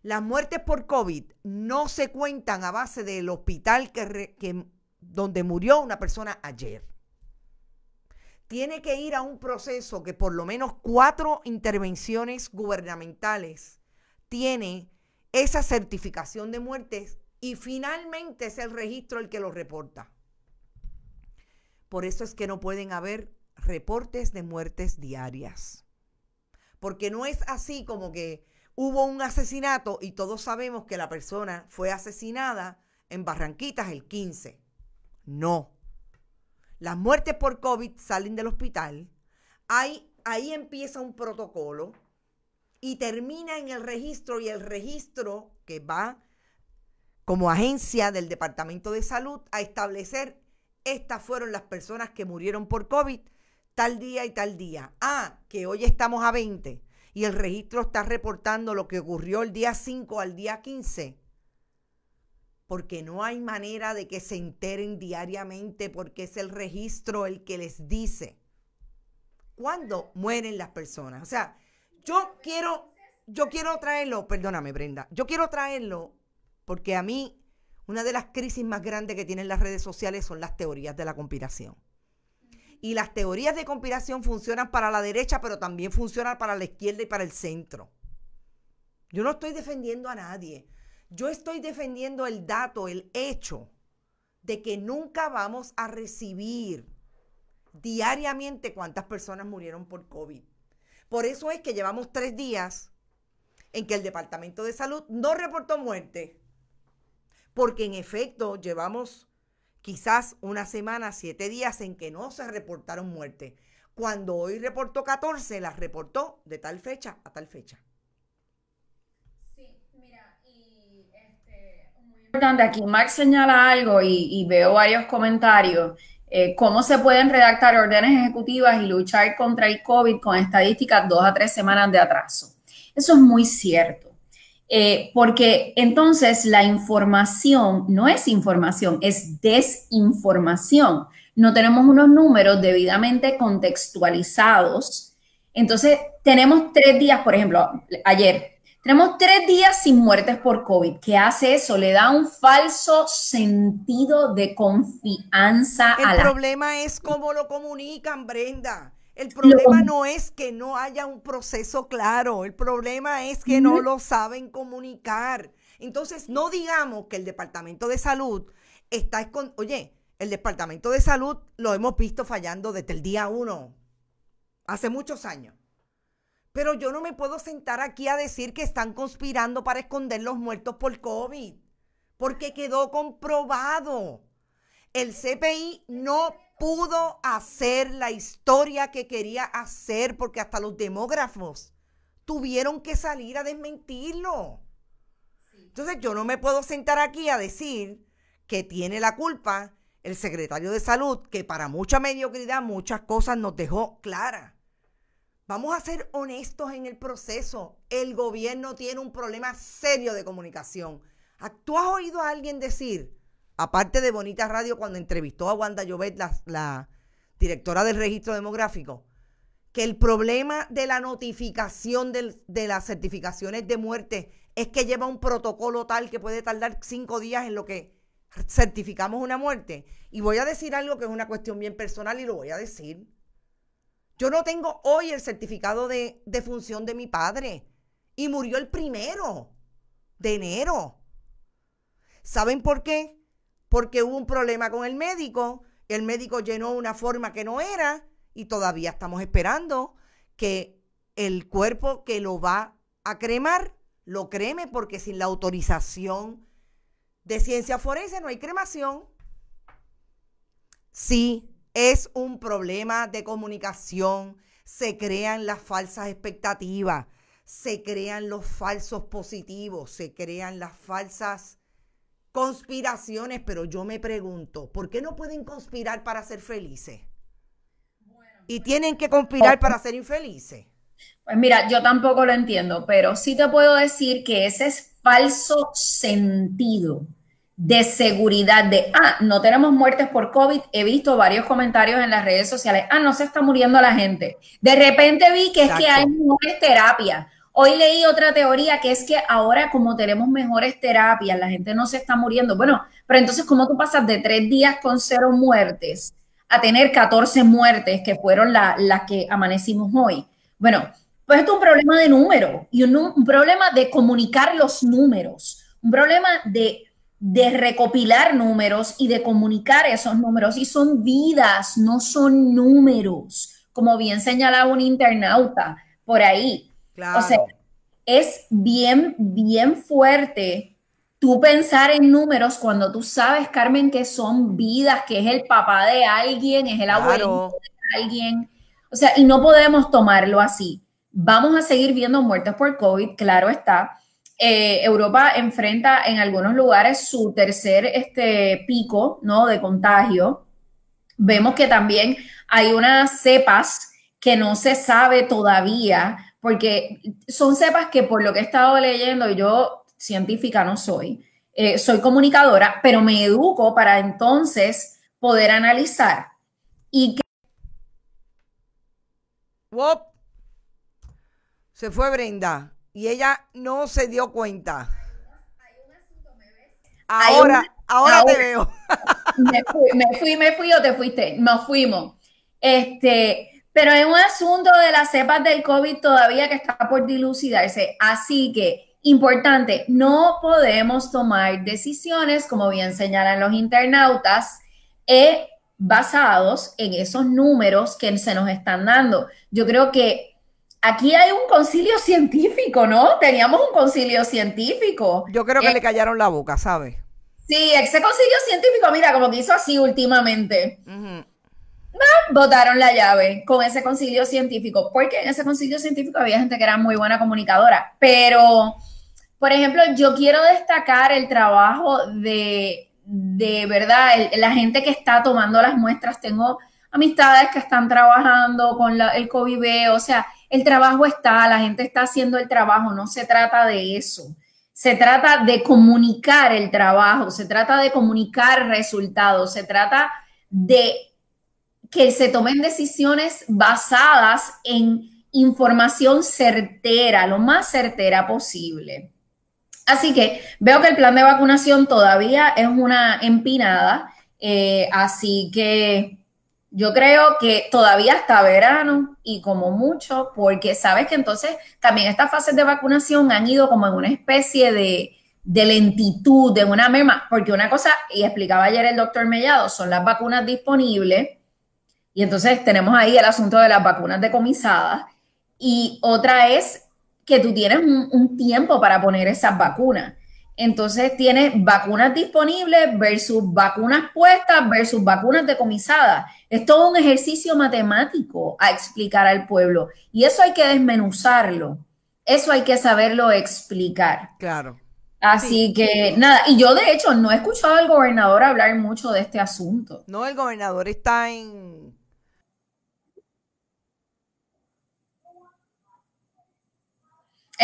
Las muertes por COVID no se cuentan a base del hospital donde murió una persona ayer tiene que ir a un proceso que por lo menos cuatro intervenciones gubernamentales tiene esa certificación de muertes y finalmente es el registro el que lo reporta. Por eso es que no pueden haber reportes de muertes diarias. Porque no es así como que hubo un asesinato y todos sabemos que la persona fue asesinada en Barranquitas el 15. No las muertes por COVID salen del hospital, ahí, ahí empieza un protocolo y termina en el registro y el registro que va como agencia del Departamento de Salud a establecer estas fueron las personas que murieron por COVID tal día y tal día. Ah, que hoy estamos a 20 y el registro está reportando lo que ocurrió el día 5 al día 15 porque no hay manera de que se enteren diariamente porque es el registro el que les dice cuándo mueren las personas. O sea, yo quiero, yo quiero traerlo, perdóname Brenda, yo quiero traerlo porque a mí una de las crisis más grandes que tienen las redes sociales son las teorías de la conspiración. Y las teorías de conspiración funcionan para la derecha, pero también funcionan para la izquierda y para el centro. Yo no estoy defendiendo a nadie. Yo estoy defendiendo el dato, el hecho de que nunca vamos a recibir diariamente cuántas personas murieron por COVID. Por eso es que llevamos tres días en que el Departamento de Salud no reportó muerte, porque en efecto llevamos quizás una semana, siete días en que no se reportaron muertes. Cuando hoy reportó 14, las reportó de tal fecha a tal fecha. aquí Max señala algo y, veo varios comentarios. Eh, ¿Cómo se pueden redactar órdenes ejecutivas y luchar contra el COVID con estadísticas dos a tres semanas de atraso? Eso es muy cierto. Eh, porque entonces la información no es información, es desinformación. No tenemos unos números debidamente contextualizados. Entonces, tenemos tres días, por ejemplo, ayer tenemos tres días sin muertes por COVID. ¿Qué hace eso? Le da un falso sentido de confianza El a la El problema es cómo lo comunican, Brenda. El problema no. es que no haya un proceso claro, el problema es que no lo saben comunicar. Entonces, no digamos que el Departamento de Salud está oye, el Departamento de Salud lo hemos visto fallando desde el día uno, hace muchos años. Pero yo no me puedo sentar aquí a decir que están conspirando para esconder los muertos por COVID, porque quedó comprobado. El CPI no pudo hacer la historia que quería hacer porque hasta los demógrafos tuvieron que salir a desmentirlo. Entonces yo no me puedo sentar aquí a decir que tiene la culpa el secretario de salud, que para mucha mediocridad muchas cosas nos dejó claras Vamos a ser honestos en el proceso. El gobierno tiene un problema serio de comunicación. ¿Tú has oído a alguien decir, aparte de Bonita Radio cuando entrevistó a Wanda Llobet, la, directora del registro demográfico, que el problema de la notificación de las certificaciones de muerte es que lleva un protocolo tal que puede tardar cinco días en lo que certificamos una muerte. Y voy a decir algo que es una cuestión bien personal y lo voy a decir. Yo no tengo hoy el certificado de, de función de mi padre y murió el primero de enero. ¿Saben por qué? Porque hubo un problema con el médico, el médico llenó una forma que no era y todavía estamos esperando que el cuerpo que lo va a cremar lo creme porque sin la autorización de ciencia forense no hay cremación. Sí, es un problema de comunicación. Se crean las falsas expectativas, se crean los falsos positivos, se crean las falsas conspiraciones, pero yo me pregunto, ¿por qué no pueden conspirar para ser felices? Y pues tienen que conspirar para ser infelices. Pues mira, yo tampoco lo entiendo, pero sí te puedo decir que ese es falso sentido de seguridad de, ah, no tenemos muertes por COVID. He visto varios comentarios en las redes sociales, ah, no se está muriendo la gente. De repente vi que es que hay mejores terapias. Hoy leí otra teoría que es que ahora como tenemos mejores terapias, la gente no se está muriendo. Bueno, pero entonces, ¿cómo tú pasas de tres días con cero muertes a tener 14 muertes que fueron las que amanecimos hoy? Bueno, pues esto es un problema de número y un problema de comunicar los números, un problema de de recopilar números y de comunicar esos números. Y son vidas, no son números, como bien señalaba un internauta por ahí. O sea, es bien, bien fuerte tú pensar en números cuando tú sabes, Carmen, que son vidas, que es el papá de alguien, es el abuelo de alguien. O sea, y no podemos tomarlo así. Vamos a seguir viendo muertes por COVID, claro está eh, Europa enfrenta en algunos lugares su tercer este, pico ¿no? de contagio. Vemos que también hay unas cepas que no se sabe todavía, porque son cepas que por lo que he estado leyendo, yo científica no soy, eh, soy comunicadora, pero me educo para entonces poder analizar. Y que... Se fue Brenda y ella no se dio cuenta. Ahora, ahora, te veo. Me fui, me fui, o te fuiste. Nos fuimos. Este, pero hay un asunto de las cepas del COVID todavía que está por dilucidarse. Así que, importante, no podemos tomar decisiones, como bien señalan los internautas, eh, basados en esos números que se nos están dando. Yo creo que Aquí hay un concilio científico, ¿no? Teníamos un concilio científico. Yo creo que eh, le callaron la boca, ¿sabes? Sí, ese concilio científico, mira, como que hizo así últimamente. Votaron la llave con ese concilio científico, porque en ese concilio científico había gente que era muy buena comunicadora. Pero, por ejemplo, yo quiero destacar el trabajo de, de verdad, la gente que está tomando las muestras. Tengo amistades que están trabajando con el COVID, o sea, el trabajo está, la gente está haciendo el trabajo, no se trata de eso. Se trata de comunicar el trabajo, se trata de comunicar resultados, se trata de que se tomen decisiones basadas en información certera, lo más certera posible. Así que veo que el plan de vacunación todavía es una empinada, eh, así que yo creo que todavía está verano y como mucho, porque sabes que entonces también estas fases de vacunación han ido como en una especie de, lentitud, de una mema, porque una cosa, y explicaba ayer el doctor Mellado, son las vacunas disponibles, y entonces tenemos ahí el asunto de las vacunas decomisadas, y otra es que tú tienes un tiempo para poner esas vacunas. Entonces tiene vacunas disponibles versus vacunas puestas versus vacunas decomisadas. Es todo un ejercicio matemático a explicar al pueblo. Y eso hay que desmenuzarlo. Eso hay que saberlo explicar. Claro. Así que nada, y yo de hecho no he escuchado al gobernador hablar mucho de este asunto. No, el gobernador está en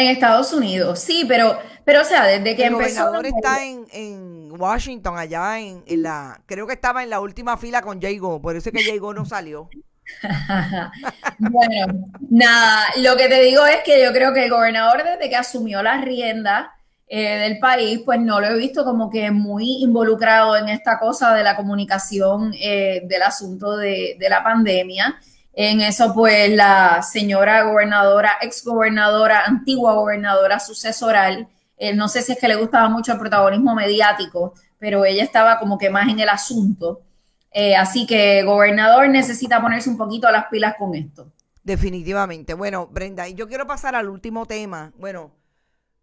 En Estados Unidos, sí, pero, pero o sea, desde que empezó. El gobernador está en, Washington, allá en, la. Creo que estaba en la última fila con Go, por eso es que Go no salió. bueno, nada, lo que te digo es que yo creo que el gobernador, desde que asumió la rienda eh, del país, pues no lo he visto como que muy involucrado en esta cosa de la comunicación eh, del asunto de, de la pandemia. En eso, pues, la señora gobernadora, exgobernadora, antigua gobernadora sucesoral, eh, no sé si es que le gustaba mucho el protagonismo mediático, pero ella estaba como que más en el asunto. Eh, así que gobernador necesita ponerse un poquito a las pilas con esto. Definitivamente. Bueno, Brenda, y yo quiero pasar al último tema. Bueno,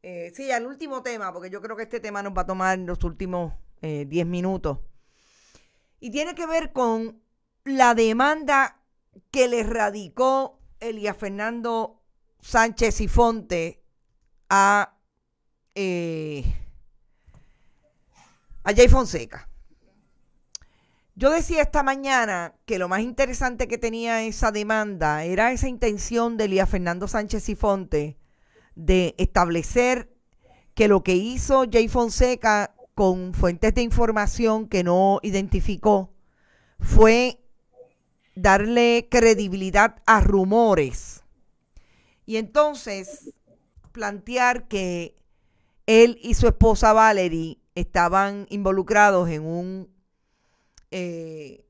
eh, sí, al último tema, porque yo creo que este tema nos va a tomar los últimos 10 minutos. Y tiene que ver con la demanda que le radicó Elías Fernando Sánchez y Fonte eh, a, Jay Fonseca. Yo decía esta mañana que lo más interesante que tenía esa demanda era esa intención de Elías Fernando Sánchez y Fonte de establecer que lo que hizo Jay Fonseca con fuentes de información que no identificó fue darle credibilidad a rumores. Y entonces plantear que él y su esposa Valerie estaban involucrados en un eh,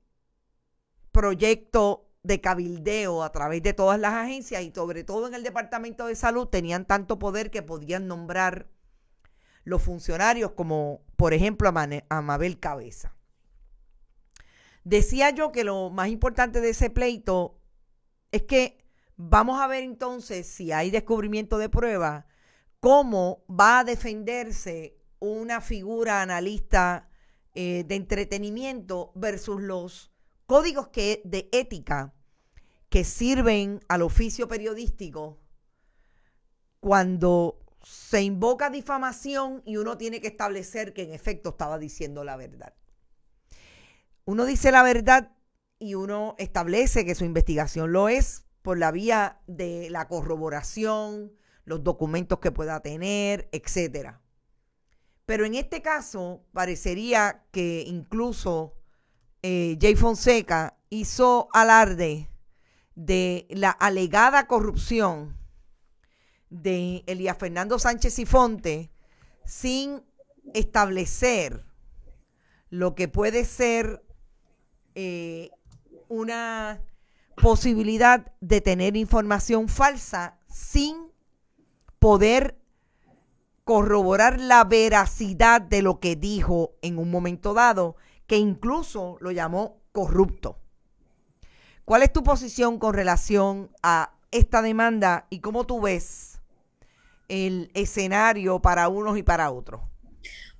proyecto de cabildeo a través de todas las agencias y sobre todo en el Departamento de Salud tenían tanto poder que podían nombrar los funcionarios como por ejemplo a, a Mabel Cabeza. Decía yo que lo más importante de ese pleito es que vamos a ver entonces si hay descubrimiento de prueba, cómo va a defenderse una figura analista eh, de entretenimiento versus los códigos que, de ética que sirven al oficio periodístico cuando se invoca difamación y uno tiene que establecer que en efecto estaba diciendo la verdad uno dice la verdad y uno establece que su investigación lo es por la vía de la corroboración, los documentos que pueda tener, etc. Pero en este caso parecería que incluso eh, Jay Fonseca hizo alarde de la alegada corrupción de Elías Fernando Sánchez y Fonte sin establecer lo que puede ser eh, una posibilidad de tener información falsa sin poder corroborar la veracidad de lo que dijo en un momento dado, que incluso lo llamó corrupto. ¿Cuál es tu posición con relación a esta demanda y cómo tú ves el escenario para unos y para otros?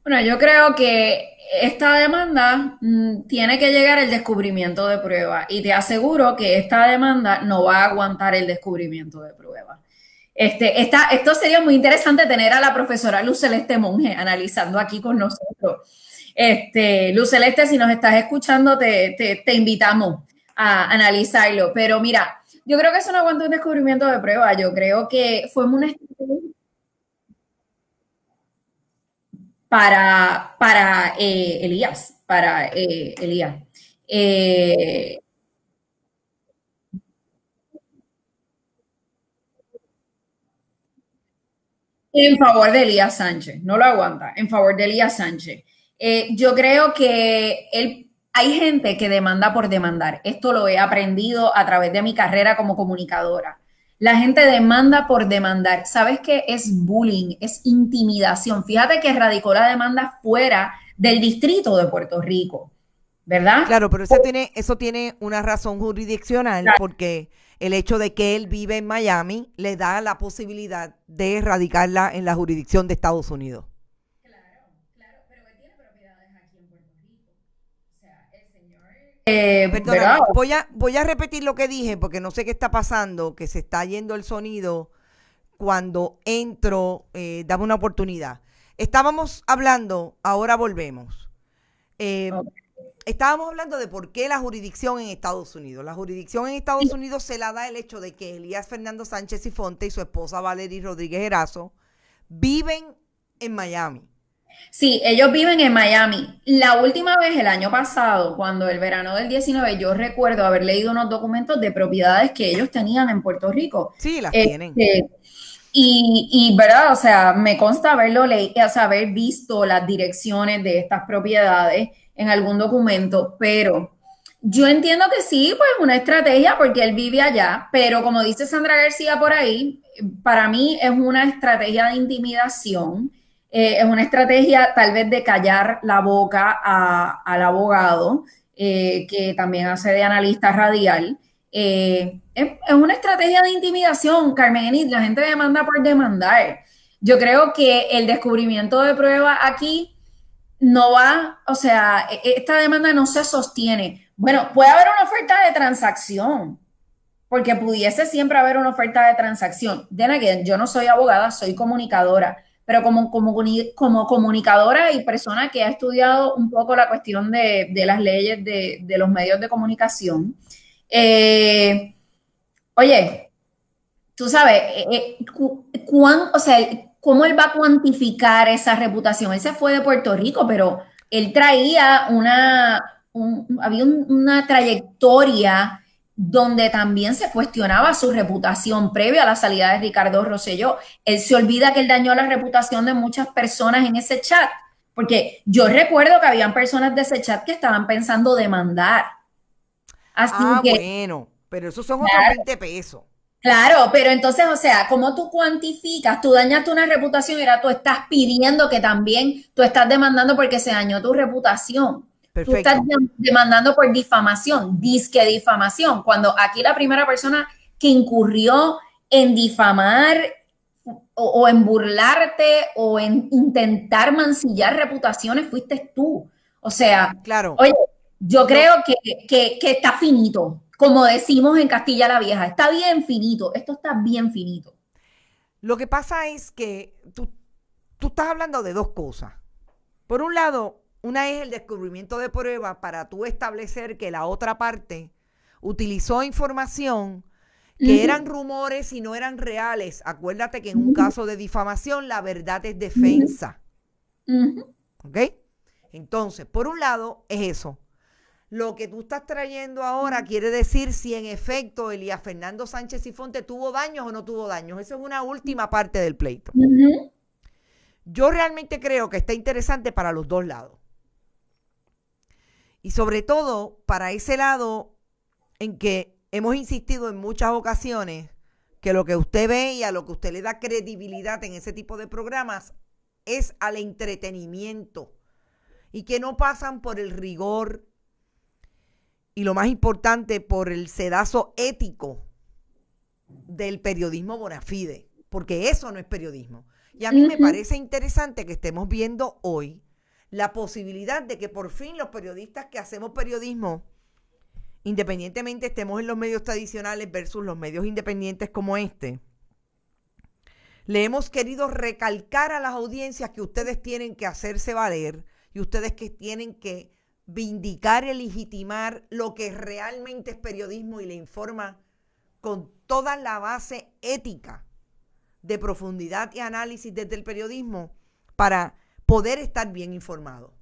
Bueno, yo creo que esta demanda mm, tiene que llegar el descubrimiento de prueba y te aseguro que esta demanda no va a aguantar el descubrimiento de prueba. Este, esta, esto sería muy interesante tener a la profesora Luz Celeste Monge analizando aquí con nosotros. Este, Luz Celeste, si nos estás escuchando, te, invitamos a analizarlo. Pero mira, yo creo que eso no aguanta un descubrimiento de prueba. Yo creo que fue un para, para eh, Elías, para eh, Elías. Eh, en favor de Elías Sánchez, no lo aguanta, en favor de Elías Sánchez. yo creo que hay gente que demanda por demandar. Esto lo he aprendido a través de mi carrera como comunicadora. La gente demanda por demandar. ¿Sabes qué? Es bullying, es intimidación. Fíjate que radicó la demanda fuera del distrito de Puerto Rico, ¿verdad? Claro, pero eso tiene, eso tiene una razón jurisdiccional porque el hecho de que él vive en Miami le da la posibilidad de erradicarla en la jurisdicción de Estados Unidos. Eh, voy a, repetir lo que dije porque no sé qué está pasando, que se está yendo el sonido cuando entro, eh, dame una oportunidad. Estábamos hablando, ahora volvemos. Eh, estábamos hablando de por qué la jurisdicción en Estados Unidos. La jurisdicción en Estados Unidos se la da el hecho de que Elías Fernando Sánchez y Fonte y su esposa Valerie Rodríguez Herazo viven en Miami. Sí, ellos viven en Miami. La última vez, el año pasado, cuando el verano del 19, yo recuerdo haber leído unos documentos de propiedades que ellos tenían en Puerto Rico. Sí, las este, tienen. Y, verdad, o sea, me consta haberlo leído, o haber visto las direcciones de estas propiedades en algún documento, pero yo entiendo que sí, pues una estrategia, porque él vive allá, pero como dice Sandra García por ahí, para mí es una estrategia de intimidación eh, es una estrategia tal vez de callar la boca al abogado, eh, que también hace de analista radial. Eh, es, una estrategia de intimidación, Carmen y La gente demanda por demandar. Yo creo que el descubrimiento de prueba aquí no va, o sea, e, e, esta demanda no se sostiene. Bueno, puede haber una oferta de transacción, porque pudiese siempre haber una oferta de transacción. Then yo no soy abogada, soy comunicadora pero como, como, como comunicadora y persona que ha estudiado un poco la cuestión de, las leyes de, los medios de comunicación, eh, oye, tú sabes, eh, eh, ¿cómo él va a cuantificar esa reputación? Él se fue de Puerto Rico, pero él traía una, había una trayectoria donde también se cuestionaba su reputación previa a la salida de Ricardo Rosselló. Él se olvida que él dañó la reputación de muchas personas en ese chat, porque yo recuerdo que habían personas de ese chat que estaban pensando demandar. ah, bueno, pero esos son claro, otros 20 pesos. Claro, pero entonces, o sea, ¿cómo tú cuantificas? Tú dañaste una reputación y ahora tú estás pidiendo que también tú estás demandando porque se dañó tu reputación. Tú estás demandando por difamación, disque difamación, cuando aquí la primera persona que incurrió en difamar o, en burlarte o en intentar mancillar reputaciones fuiste tú. O sea, oye, yo creo que, está finito, como decimos en Castilla la Vieja, está bien finito, esto está bien finito. Lo que pasa es que tú, tú estás hablando de dos cosas. Por un lado, una es el descubrimiento de pruebas para tú establecer que la otra parte utilizó información que eran rumores y no eran reales. Acuérdate que en un caso de difamación la verdad es defensa. ¿Ok? Entonces, por un lado es eso. Lo que tú estás trayendo ahora quiere decir si en efecto Elías Fernando Sánchez y Fonte tuvo daños o no tuvo daños. Esa es una última parte del pleito. Yo realmente creo que está interesante para los dos lados. Y sobre todo para ese lado en que hemos insistido en muchas ocasiones que lo que usted ve y a lo que usted le da credibilidad en ese tipo de programas es al entretenimiento y que no pasan por el rigor y lo más importante por el sedazo ético del periodismo fide, porque eso no es periodismo. Y a mí me parece interesante que estemos viendo hoy la posibilidad de que por fin los periodistas que hacemos periodismo, independientemente estemos en los medios tradicionales versus los medios independientes como este, le hemos querido recalcar a las audiencias que ustedes tienen que hacerse valer y ustedes que tienen que vindicar y legitimar lo que realmente es periodismo y le informa con toda la base ética de profundidad y análisis desde el periodismo para poder estar bien informado.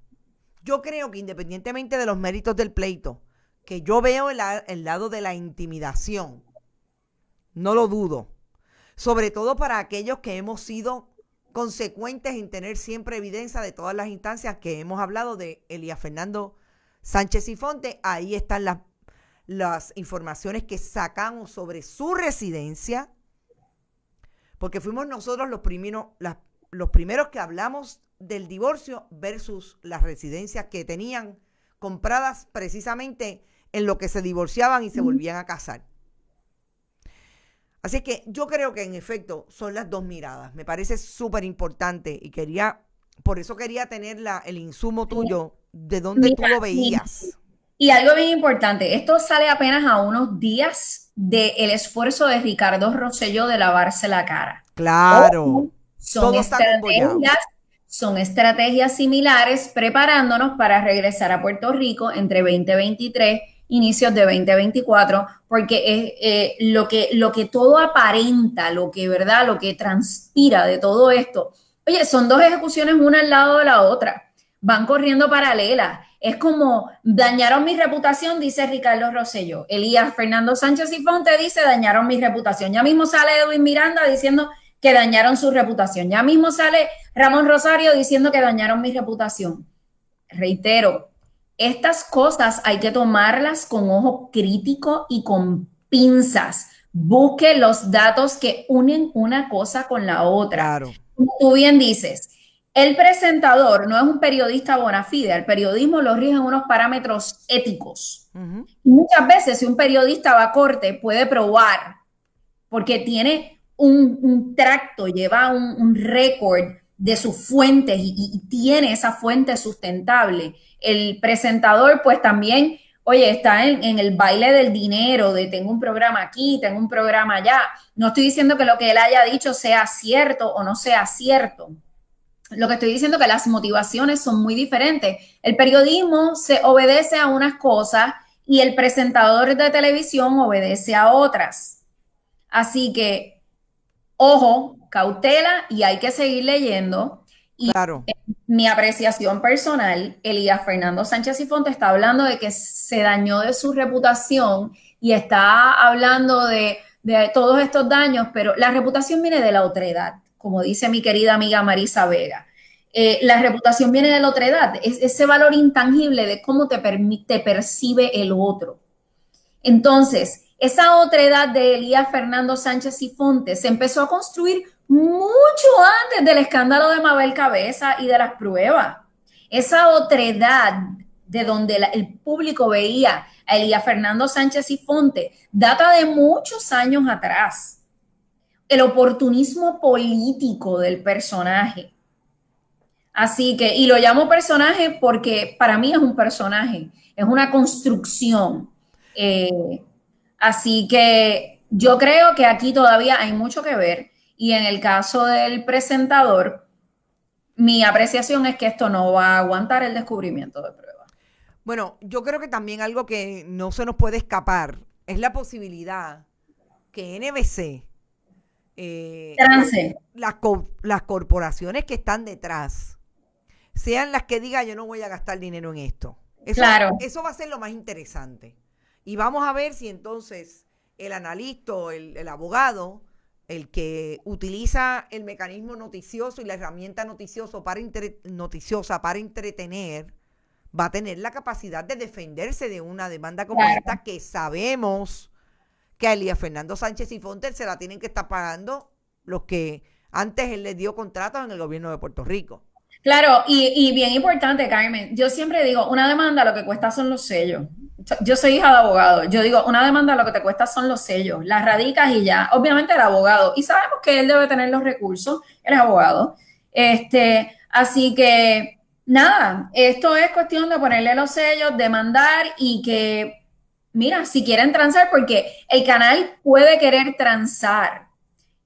Yo creo que independientemente de los méritos del pleito, que yo veo el, lado de la intimidación, no lo dudo, sobre todo para aquellos que hemos sido consecuentes en tener siempre evidencia de todas las instancias que hemos hablado de Elías Fernando Sánchez y Fonte. Ahí están las, informaciones que sacamos sobre su residencia, porque fuimos nosotros los primeros, los primeros que hablamos del divorcio versus las residencias que tenían compradas precisamente en lo que se divorciaban y se volvían a casar. Así que yo creo que en efecto son las dos miradas. Me parece súper importante y quería, por eso quería tener el insumo tuyo de dónde tú lo veías. Y, algo bien importante, esto sale apenas a unos días del esfuerzo de Ricardo Rosselló de lavarse la cara. Claro. Oh, son estrategias son estrategias similares preparándonos para regresar a Puerto Rico entre 2023 inicios de 2024, porque es eh, lo, que, lo que todo aparenta, lo que, ¿verdad? Lo que transpira de todo esto. Oye, son dos ejecuciones una al lado de la otra, van corriendo paralelas. Es como dañaron mi reputación, dice Ricardo Rosselló, Elías Fernando Sánchez y Fonte dice dañaron mi reputación. Ya mismo sale Edwin Miranda diciendo que dañaron su reputación. Ya mismo sale Ramón Rosario diciendo que dañaron mi reputación. Reitero, estas cosas hay que tomarlas con ojo crítico y con pinzas. Busque los datos que unen una cosa con la otra. Tú bien dices, el presentador no es un periodista bona fide, el periodismo lo rigen unos parámetros éticos. Muchas veces si un periodista va a corte puede probar, porque tiene un, tracto, lleva un, récord de sus fuentes y, tiene esa fuente sustentable. El presentador, pues también, oye, está en, en, el baile del dinero, de tengo un programa aquí, tengo un programa allá. No estoy diciendo que lo que él haya dicho sea cierto o no sea cierto. Lo que estoy diciendo es que las motivaciones son muy diferentes. El periodismo se obedece a unas cosas y el presentador de televisión obedece a otras. Así que ojo, cautela y hay que seguir leyendo. Y mi apreciación personal, Elías Fernando Sánchez y Fonte está hablando de que se dañó de su reputación y está hablando de, todos estos daños, pero la reputación viene de la otra edad, como dice mi querida amiga Marisa Vega. Eh, la reputación viene de la otra edad, es ese valor intangible de cómo te, te percibe el otro. Entonces, esa otra edad de Elías Fernando Sánchez y Fonte se empezó a construir mucho antes del escándalo de Mabel Cabeza y de las pruebas. Esa otra edad de donde el público veía a Elías Fernando Sánchez y Fonte data de muchos años atrás. El oportunismo político del personaje. Así que, y lo llamo personaje porque para mí es un personaje, es una construcción. Eh, Así que yo creo que aquí todavía hay mucho que ver y en el caso del presentador, mi apreciación es que esto no va a aguantar el descubrimiento de pruebas. Bueno, yo creo que también algo que no se nos puede escapar es la posibilidad que NBC, eh, las, las corporaciones que están detrás, sean las que digan yo no voy a gastar dinero en esto. claro. Eso va a ser lo más interesante. Y vamos a ver si entonces el analista, el, abogado, el que utiliza el mecanismo noticioso y la herramienta noticioso para noticiosa para entretener, va a tener la capacidad de defenderse de una demanda como esta que sabemos que a Elías Fernando Sánchez y Fonter se la tienen que estar pagando los que antes él les dio contratos en el gobierno de Puerto Rico. Claro, y, y bien importante, Carmen, yo siempre digo, una demanda lo que cuesta son los sellos yo soy hija de abogado, yo digo, una demanda lo que te cuesta son los sellos, las radicas y ya. Obviamente el abogado, y sabemos que él debe tener los recursos, él abogado. Este, así que, nada, esto es cuestión de ponerle los sellos, demandar y que, mira, si quieren transar, porque el canal puede querer transar,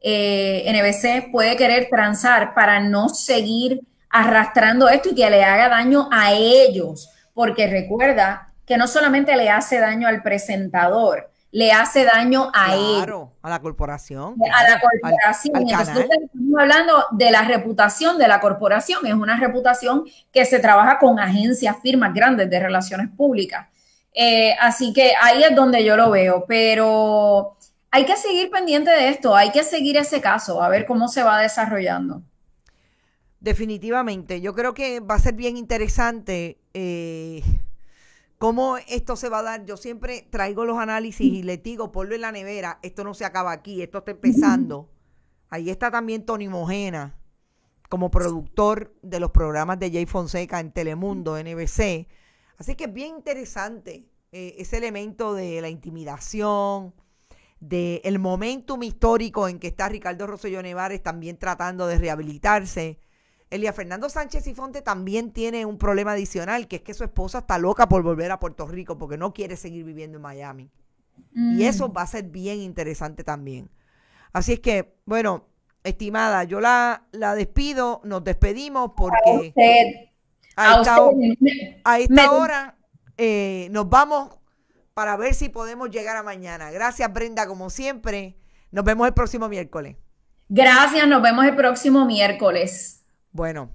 eh, NBC puede querer transar para no seguir arrastrando esto y que le haga daño a ellos, porque recuerda, que no solamente le hace daño al presentador, le hace daño a claro, A la corporación. A la corporación. Entonces, estamos hablando de la reputación de la corporación. Es una reputación que se trabaja con agencias, firmas grandes de relaciones públicas. Eh, así que ahí es donde yo lo veo, pero hay que seguir pendiente de esto, hay que seguir ese caso, a ver cómo se va desarrollando. Definitivamente, yo creo que va a ser bien interesante. Eh ¿Cómo esto se va a dar? Yo siempre traigo los análisis y le digo, ponlo en la nevera, esto no se acaba aquí, esto está empezando. Ahí está también Tony Mojena, como productor de los programas de Jay Fonseca en Telemundo, NBC. Así que es bien interesante eh, ese elemento de la intimidación, del el momentum histórico en que está Ricardo Rosselló Nevares también tratando de rehabilitarse Elia Fernando Sánchez y Fonte también tiene un problema adicional, que es que su esposa está loca por volver a Puerto Rico porque no quiere seguir viviendo en Miami. Y mm. eso va a ser bien interesante también. Así es que, bueno, estimada, yo la, despido, nos despedimos porque a, esta, a hora eh, nos vamos para ver si podemos llegar a mañana. Gracias Brenda, como siempre. Nos vemos el próximo miércoles. Gracias, nos vemos el próximo miércoles. Bueno,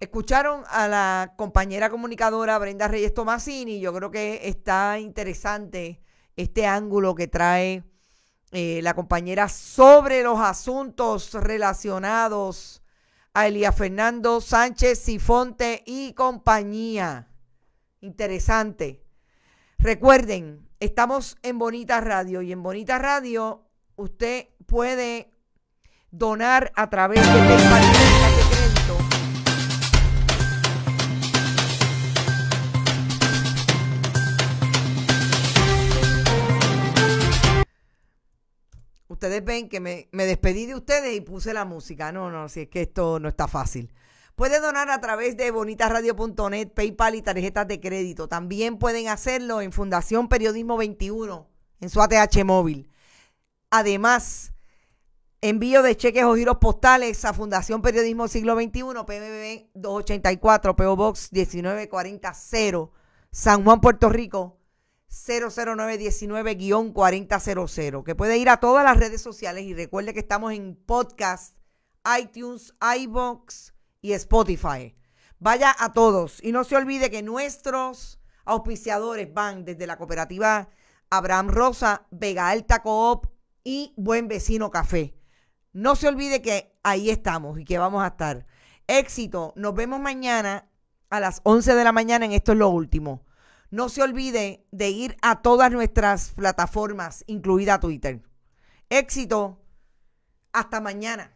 escucharon a la compañera comunicadora Brenda Reyes Tomasini. Yo creo que está interesante este ángulo que trae eh, la compañera sobre los asuntos relacionados a Elías Fernando Sánchez Sifonte y compañía. Interesante. Recuerden, estamos en Bonita Radio y en Bonita Radio usted puede donar a través de ustedes ven que me, despedí de ustedes y puse la música. No, no, si es que esto no está fácil. Puede donar a través de bonitasradio.net, PayPal y tarjetas de crédito. También pueden hacerlo en Fundación Periodismo 21, en su ATH móvil. Además, envío de cheques o giros postales a Fundación Periodismo Siglo XXI, PBB 284, PO Box 1940, San Juan, Puerto Rico 00919-4000, que puede ir a todas las redes sociales y recuerde que estamos en podcast, iTunes, iBox y Spotify. Vaya a todos y no se olvide que nuestros auspiciadores van desde la cooperativa Abraham Rosa, Vega Alta Coop y Buen Vecino Café. No se olvide que ahí estamos y que vamos a estar. Éxito, nos vemos mañana a las 11 de la mañana en Esto es lo último. No se olvide de ir a todas nuestras plataformas, incluida Twitter. Éxito. Hasta mañana.